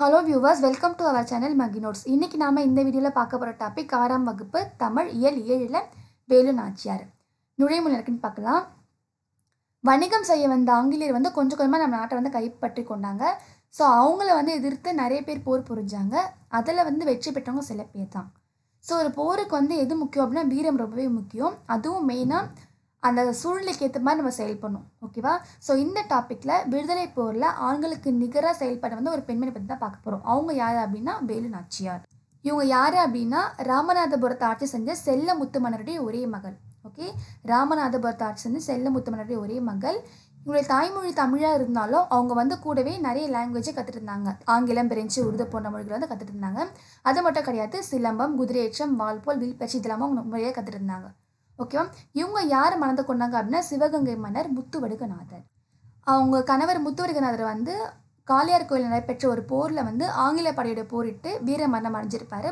hello viewers welcome to our channel Magi Notes இன்றைக்கி நாம் இந்த வீடியோவில் பார்க்க போகிற டாபிக் ஆறாம் வகுப்பு தமிழ் இயல் ஏழில் வேலு நாச்சியார் நுழைமுறை பார்க்கலாம் வணிகம் செய்ய வந்த ஆங்கிலேயர் வந்து கொஞ்சம் கொஞ்சமாக நம்ம நாட்டை வந்து கைப்பற்றி கொண்டாங்க ஸோ அவங்கள வந்து எதிர்த்து நிறைய பேர் போர் புரிஞ்சாங்க அதில் வந்து வெற்றி பெற்றவங்க சில பேர் தான் ஸோ ஒரு போருக்கு வந்து எது முக்கியம் அப்படின்னா வீரம் ரொம்பவே முக்கியம் அதுவும் மெயினாக அந்த சூழ்நிலைக்கு ஏற்ற மாதிரி நம்ம செயல்படணும் ஓகேவா ஸோ இந்த டாப்பிக்கில் விடுதலை போரில் ஆண்களுக்கு நிகராக செயல்பட வந்து ஒரு பெண்மணி பற்றி தான் பார்க்க போகிறோம் அவங்க யார் அப்படின்னா வேலு நாச்சியார் இவங்க யார் அப்படின்னா ராமநாதபுரத்தை ஆட்சி செஞ்ச செல்ல முத்துமன்னருடைய ஒரே மகள் ஓகே ராமநாதபுரத்தை ஆட்சி செஞ்ச செல்ல முத்துமன்னருடைய ஒரே மகள் இவங்களுடைய தாய்மொழி தமிழாக இருந்தாலும் அவங்க வந்து கூடவே நிறைய லாங்குவேஜை கற்றுட்டு இருந்தாங்க ஆங்கிலம் பிரெஞ்சு உருது போன்ற மொழிகளை வந்து கற்றுட்டு இருந்தாங்க அது மட்டும் கிடையாது சிலம்பம் குதிரையேற்றம் வால்போல் வில்பட்சி இதெல்லாமும் அவங்க முறையாக கற்றுட்டு இருந்தாங்க ஓகேவா இவங்க யார் மணந்து கொண்டாங்க அப்படின்னா சிவகங்கை மன்னர் முத்துவடுகநாதர் அவங்க கணவர் முத்துவடுகநாதர் வந்து காளியார் கோயில் நடைபெற்ற ஒரு போரில் வந்து ஆங்கில படையோட போரிட்டு வீர மரணம் அடைஞ்சிருப்பாரு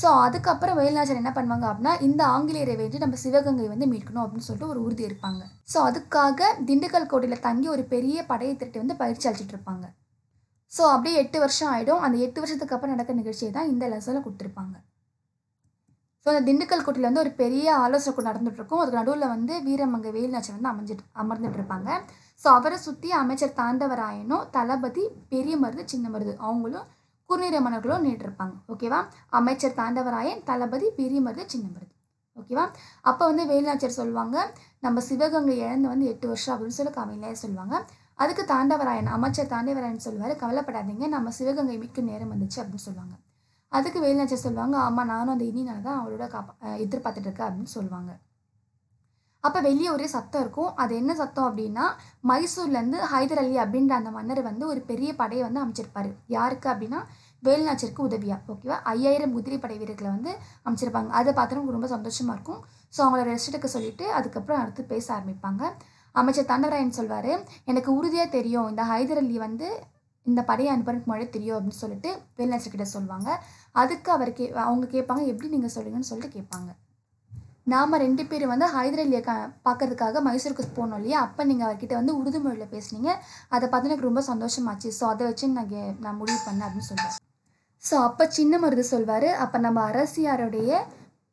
ஸோ அதுக்கப்புறம் வேலுநாச்சர் என்ன பண்ணுவாங்க அப்படின்னா இந்த ஆங்கிலேயரை வேண்டி நம்ம சிவகங்கை வந்து மீட்கணும் அப்படின்னு சொல்லிட்டு ஒரு உறுதி இருப்பாங்க ஸோ அதுக்காக திண்டுக்கல் கோட்டையில் தங்கி ஒரு பெரிய படையை திரட்டி வந்து பயிற்சி அழிச்சிட்டு இருப்பாங்க ஸோ அப்படியே எட்டு வருஷம் ஆகிடும் அந்த எட்டு வருஷத்துக்கு அப்புறம் நடக்கிற நிகழ்ச்சியை தான் இந்த லெசனில் கொடுத்துருப்பாங்க ஸோ அந்த திண்டுக்கல் கோட்டையில் வந்து ஒரு பெரிய ஆலோசனை கூட நடந்துகிட்ருக்கும் அதுக்கு நடுவில் வந்து வீரமங்க வேலுநாச்சர் வந்து அமைஞ்சிட்டு அமர்ந்துட்டு இருப்பாங்க ஸோ அவரை சுற்றி அமைச்சர் தாண்டவராயனும் தளபதி பெரிய மருது சின்ன மருது அவங்களும் குறுநீர மன்னர்களும் நின்றுருப்பாங்க ஓகேவா அமைச்சர் தாண்டவராயன் தளபதி பெரிய மருது சின்ன மருது ஓகேவா அப்போ வந்து வேலுநாச்சர் சொல்லுவாங்க நம்ம சிவகங்கை இழந்து வந்து எட்டு வருஷம் அப்படின்னு சொல்லி கவிலையே சொல்லுவாங்க அதுக்கு தாண்டவராயன் அமைச்சர் தாண்டவராயன் சொல்லுவார் கவலைப்படாதீங்க நம்ம சிவகங்கை மிக்க நேரம் வந்துச்சு அப்படின்னு சொல்லுவாங்க அதுக்கு வேலுநாச்சர் சொல்லுவாங்க ஆமாம் நானும் அந்த இனினால தான் அவளோட காப்பா எதிர்பார்த்துட்ருக்கேன் அப்படின்னு சொல்லுவாங்க அப்போ வெளியே ஒரே சத்தம் இருக்கும் அது என்ன சத்தம் அப்படின்னா மைசூர்லேருந்து ஹைதர் அலி அப்படின்ற அந்த மன்னர் வந்து ஒரு பெரிய படையை வந்து அமைச்சிருப்பார் யாருக்கு அப்படின்னா வேலுநாச்சருக்கு உதவியா ஓகேவா ஐயாயிரம் குதிரை படை வீரர்களை வந்து அமைச்சிருப்பாங்க அதை பார்த்து ரொம்ப சந்தோஷமாக இருக்கும் ஸோ அவங்கள ரெஸ்ட் எடுக்க சொல்லிவிட்டு அதுக்கப்புறம் அடுத்து பேச ஆரம்பிப்பாங்க அமைச்சர் தண்டவராயன் சொல்வார் எனக்கு உறுதியாக தெரியும் இந்த ஹைதர் அலி வந்து இந்த படையை அனுப்புறதுக்கு முன்னாடி தெரியும் அப்படின்னு சொல்லிட்டு கிட்ட சொல்லுவாங்க அதுக்கு அவர் கே அவங்க கேட்பாங்க எப்படி நீங்கள் சொல்லுங்கன்னு சொல்லிட்டு கேட்பாங்க நாம் ரெண்டு பேரும் வந்து ஹைதராலியை கா பார்க்கறதுக்காக மைசூருக்கு போனோம் இல்லையா அப்போ நீங்கள் அவர்கிட்ட வந்து உருது மொழியில் பேசுனீங்க அதை பார்த்து எனக்கு ரொம்ப சந்தோஷமாச்சு ஸோ அதை வச்சு நான் நான் முடிவு பண்ணேன் அப்படின்னு சொல்லுவேன் ஸோ அப்போ சின்ன மருது சொல்வார் அப்போ நம்ம அரசியாருடைய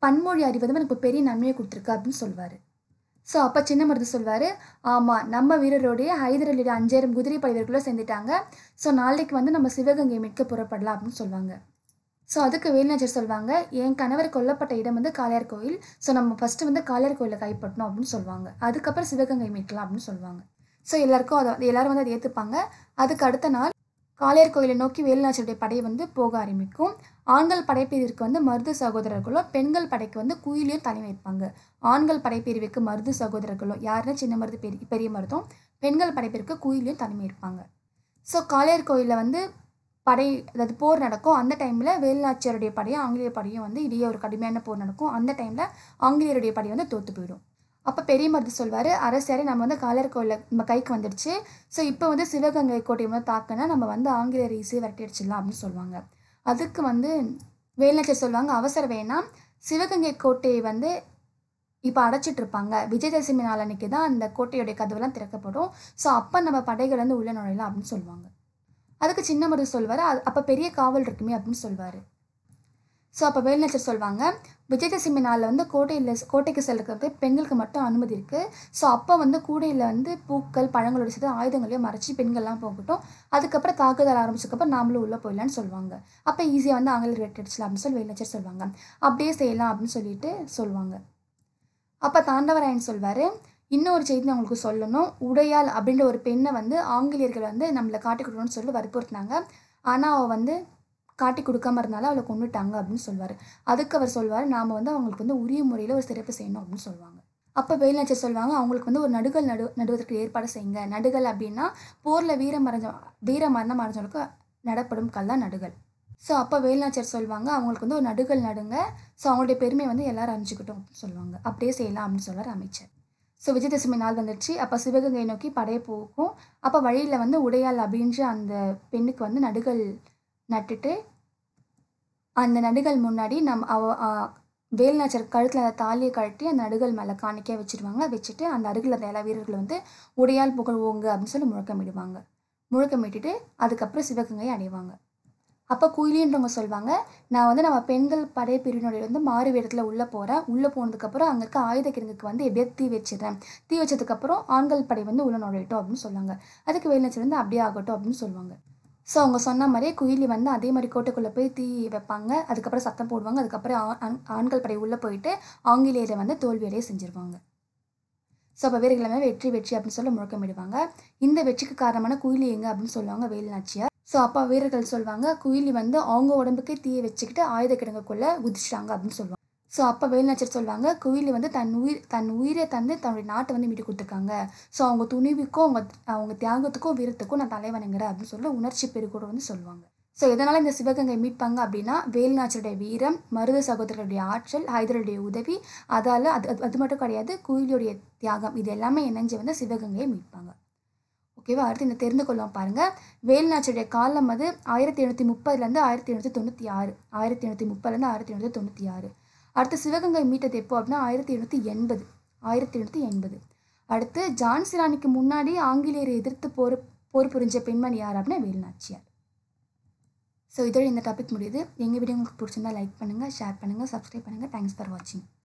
பன்மொழி அறிவதும் எனக்கு பெரிய நன்மையை கொடுத்துருக்கு அப்படின்னு சொல்லுவார் ஸோ அப்போ சின்ன மருந்து சொல்வார் ஆமாம் நம்ம வீரருடைய ஹைதர் அலியோட அஞ்சாயிரம் குதிரை படைவீரர்களும் சேர்ந்துட்டாங்க ஸோ நாளைக்கு வந்து நம்ம சிவகங்கை மீட்க புறப்படலாம் அப்படின்னு சொல்லுவாங்க ஸோ அதுக்கு வேலுநாச்சர் சொல்லுவாங்க என் கணவர் கொல்லப்பட்ட இடம் வந்து காளையார் கோயில் ஸோ நம்ம ஃபஸ்ட்டு வந்து காளையார் கோயிலை கைப்பற்றணும் அப்படின்னு சொல்லுவாங்க அதுக்கப்புறம் சிவகங்கை மீட்கலாம் அப்படின்னு சொல்லுவாங்க ஸோ எல்லாருக்கும் அதை எல்லோரும் வந்து அதை ஏற்றுப்பாங்க அதுக்கு அடுத்த நாள் காளையார் கோயிலை நோக்கி வேலுநாச்சருடைய படை வந்து போக ஆரம்பிக்கும் ஆண்கள் படைப்பிரிவிற்கு வந்து மருது சகோதரர்களும் பெண்கள் படைக்கு வந்து குயிலியும் தனி வைப்பாங்க ஆண்கள் படைப்பிரிவுக்கு மருது சகோதரர்களும் யாருன்னா சின்ன மருது பெரிய பெரிய மருதும் பெண்கள் படைப்பிற்கு குயிலையும் தனிமை இருப்பாங்க ஸோ காளையர் கோயிலில் வந்து படை அதாவது போர் நடக்கும் அந்த டைமில் வேலுநாச்சியருடைய படையும் ஆங்கிலேய படையும் வந்து இடையே ஒரு கடுமையான போர் நடக்கும் அந்த டைமில் ஆங்கிலேயருடைய படை வந்து தோற்று போயிடும் அப்போ பெரிய மருது சொல்வார் அரசியாரே நம்ம வந்து காளையர் கோயிலில் நம்ம கைக்கு வந்துடுச்சு ஸோ இப்போ வந்து சிவகங்கை கோட்டையை வந்து தாக்கினா நம்ம வந்து ஆங்கிலேயர் ஈஸியாக அடிச்சிடலாம் அப்படின்னு சொல்லுவாங்க அதுக்கு வந்து வேலுநாச்சியார் சொல்லுவாங்க அவசர வேணாம் சிவகங்கை கோட்டையை வந்து இப்போ அடைச்சிட்ருப்பாங்க விஜயதசமி நாள் அன்னைக்கு தான் அந்த கோட்டையுடைய கதவுலாம் திறக்கப்படும் ஸோ அப்போ நம்ம படைகள் வந்து உள்ளே நுழையலாம் அப்படின்னு சொல்லுவாங்க அதுக்கு சின்ன சின்னமரு சொல்வார் அது அப்போ பெரிய காவல் இருக்குமே அப்படின்னு சொல்வார் ஸோ அப்போ வேல்நச்சர் சொல்வாங்க விஜயதசமி நாளில் வந்து கோட்டையில் கோட்டைக்கு செல்லுக்கு பெண்களுக்கு மட்டும் அனுமதி இருக்குது ஸோ அப்போ வந்து கூடையில் வந்து பூக்கள் பழங்களோட சேர்த்து ஆயுதங்களையும் மறைச்சி பெண்கள்லாம் போகட்டும் அதுக்கப்புறம் தாக்குதல் ஆரம்பிச்சதுக்கப்புறம் நாமளும் உள்ளே போயிடலான்னு சொல்லுவாங்க அப்போ ஈஸியாக வந்து ஆங்கில ரிலேட்டட்ஸில் அப்படின்னு சொல்லி வேல்நச்சர் சொல்லுவாங்க அப்படியே செய்யலாம் அப்படின்னு சொல்லிட்டு சொல்லுவாங்க அப்போ தாண்டவராயன் சொல்வார் இன்னொரு செய்தி நான் உங்களுக்கு சொல்லணும் உடையால் அப்படின்ற ஒரு பெண்ணை வந்து ஆங்கிலேயர்கள் வந்து நம்மளை கொடுக்கணும்னு சொல்லி வற்புறுத்தினாங்க ஆனால் அவள் வந்து காட்டி கொடுக்காம இருந்தாலும் அவளை கொண்டுட்டாங்க அப்படின்னு சொல்வார் அதுக்கு அவர் சொல்வார் நாம் வந்து அவங்களுக்கு வந்து உரிய முறையில் ஒரு சிறப்பு செய்யணும் அப்படின்னு சொல்லுவாங்க அப்போ வேல் நச்சர் சொல்லுவாங்க அவங்களுக்கு வந்து ஒரு நடுகள் நடு நடுவதற்கு ஏற்பாடு செய்யுங்க நடுகள் அப்படின்னா போரில் வீர மறைஞ்ச வீர மரணம் மறைஞ்சவங்களுக்கு நடப்படும் கல் தான் நடுகள் ஸோ அப்போ வேல்நாச்சர் சொல்லுவாங்க அவங்களுக்கு வந்து ஒரு நடுகள் நடுங்க ஸோ அவங்களுடைய பெருமை வந்து எல்லாரும் அறிஞ்சிக்கிட்டோம் அப்படின்னு சொல்லுவாங்க அப்படியே செய்யலாம் அப்படின்னு சொல்வார் அமைச்சர் ஸோ விஜயதசமி நாள் வந்துடுச்சு அப்போ சிவகங்கையை நோக்கி படையை போகும் அப்போ வழியில் வந்து உடையாள் அப்படின்ற அந்த பெண்ணுக்கு வந்து நடுகள் நட்டுட்டு அந்த நடுகள் முன்னாடி நம் அவ வேல் நாச்சர் கழுத்தில் அந்த தாலியை கழட்டி அந்த நடுகள் மேலே காணிக்கையாக வச்சுருவாங்க வச்சுட்டு அந்த அருகில் அந்த எல்லா வீரர்கள் வந்து உடையால் புகழ் ஓங்க அப்படின்னு சொல்லி முழக்கமிடுவாங்க முழக்கமிட்டுட்டு அதுக்கப்புறம் சிவகங்கையை அடைவாங்க அப்போ குயிலின்றவங்க சொல்லுவாங்க நான் வந்து நம்ம பெண்கள் படைப்பிரிவினுடைய வந்து மாறு வீரத்தில் உள்ளே போகிறேன் உள்ளே போனதுக்கப்புறம் அங்கே இருக்க ஆயுத கிரங்குக்கு வந்து எப்படியே தீ வச்சிடறேன் தீ வச்சதுக்கப்புறம் ஆண்கள் படை வந்து உள்ளே நுழையட்டும் அப்படின்னு சொல்லுவாங்க அதுக்கு வெளிநச்சர் வந்து அப்படியே ஆகட்டும் அப்படின்னு சொல்லுவாங்க ஸோ அவங்க சொன்ன மாதிரியே குயிலி வந்து அதே மாதிரி கோட்டைக்குள்ளே போய் தீ வைப்பாங்க அதுக்கப்புறம் சத்தம் போடுவாங்க அதுக்கப்புறம் ஆண் ஆண்கள் படை உள்ளே போயிட்டு ஆங்கிலேயரை வந்து தோல்வியடைய செஞ்சுருவாங்க ஸோ அப்போ வீரர்களுமே வெற்றி வெற்றி அப்படின்னு சொல்லி முழக்கமிடுவாங்க இந்த வெற்றிக்கு காரணமான குயிலி எங்க அப்படின்னு சொல்லுவாங்க வேலுநாச்சியார் ஸோ அப்பா வீரர்கள் சொல்லுவாங்க குயிலி வந்து அவங்க உடம்புக்கு தீயை வச்சுக்கிட்டு ஆயுத கிடங்குக்குள்ளே குதிச்சிட்டாங்க அப்படின்னு சொல்லுவாங்க ஸோ அப்போ வேலுநாச்சர் சொல்லுவாங்க குயில் வந்து தன் உயிர் தன் உயிரை தந்து தன்னுடைய நாட்டை வந்து மீட்டு கொடுத்துருக்காங்க ஸோ அவங்க துணிவுக்கும் அவங்க அவங்க தியாகத்துக்கும் வீரத்துக்கும் நான் தலைவணங்கிறேன் அப்படின்னு சொல்லி உணர்ச்சி பெருக்கூட வந்து சொல்லுவாங்க ஸோ எதனால் இந்த சிவகங்கை மீட்பாங்க அப்படின்னா வேலுநாச்சியுடைய வீரம் மருத சகோதரருடைய ஆற்றல் ஹைதருடைய உதவி அதால் அது அது மட்டும் கிடையாது குயிலியுடைய தியாகம் இது எல்லாமே இணைஞ்சு வந்து சிவகங்கையை மீட்பாங்க ஓகேவா அடுத்து இந்த தெரிந்து கொள்ளுவோம் பாருங்கள் வேலுநாச்சருடைய காலம் அது ஆயிரத்தி எழுநூற்றி முப்பதுலேருந்து ஆயிரத்தி எழுநூற்றி தொண்ணூற்றி ஆறு ஆயிரத்தி எழுநூற்றி முப்பதுலேருந்து ஆயிரத்தி எழுநூற்றி தொண்ணூற்றி ஆறு அடுத்து சிவகங்கை மீட்டது எப்போ அப்படின்னா ஆயிரத்தி எழுநூற்றி எண்பது ஆயிரத்தி எழுநூற்றி எண்பது அடுத்து ஜான்சி ராணிக்கு முன்னாடி ஆங்கிலேயரை எதிர்த்து போர் போர் புரிஞ்ச பெண்மணி யார் அப்படின்னா வேலுநாச்சியார் ஸோ இதோட இந்த டாபிக் முடியுது எங்கள் வீடியோ உங்களுக்கு பிடிச்சிருந்தா லைக் பண்ணுங்கள் ஷேர் பண்ணுங்கள் சப்ஸ்கிரைப் பண்ணுங்கள் தேங்க்ஸ் ஃபார் வாட்சிங்